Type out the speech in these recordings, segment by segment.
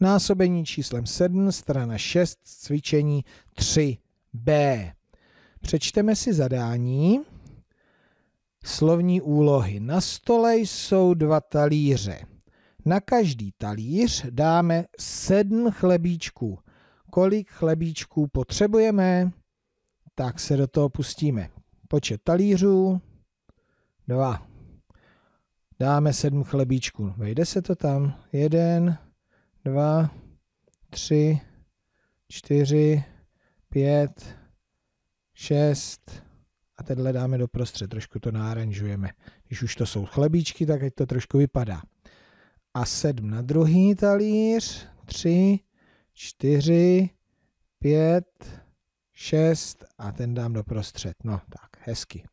násobení číslem 7, strana 6, cvičení 3b. Přečteme si zadání. Slovní úlohy. Na stole jsou dva talíře. Na každý talíř dáme sedm chlebíčků. Kolik chlebíčků potřebujeme? Tak se do toho pustíme. Počet talířů. Dva. Dáme sedm chlebíčků. Vejde se to tam. Jeden, dva, tři, čtyři, pět, šest a tenhle dáme do prostřed, trošku to náranžujeme. Když už to jsou chlebíčky, tak ať to trošku vypadá. A sedm na druhý talíř, tři, čtyři, pět, šest a ten dám do prostřed. No tak, hezky.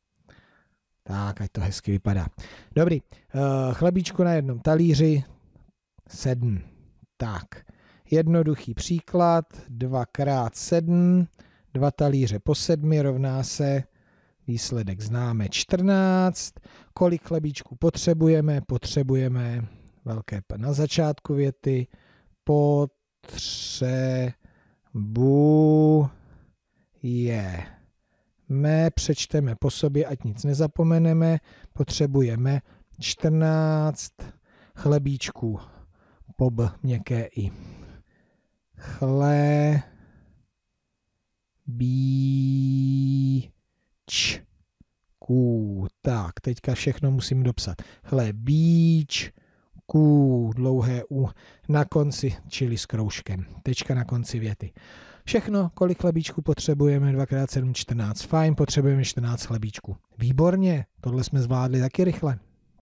Tak, ať to hezky vypadá. Dobrý, eh, chlebíčku na jednom talíři, sedm. Tak, jednoduchý příklad, 2 krát 7, 2 talíře po 7 rovná se, výsledek známe 14, kolik chlebíčků potřebujeme, potřebujeme velké P na začátku věty, potřebujeme, přečteme po sobě, ať nic nezapomeneme, potřebujeme 14 chlebíčků. Pob, měkké I. Chle, bí, č, ků. Tak, teďka všechno musím dopsat. Chle, bíč, ků, dlouhé u na konci, čili s kroužkem. Tečka na konci věty. Všechno, kolik chlebíčků potřebujeme, 2x7, 14, fajn, potřebujeme 14 chlebíčků. Výborně, tohle jsme zvládli taky rychle.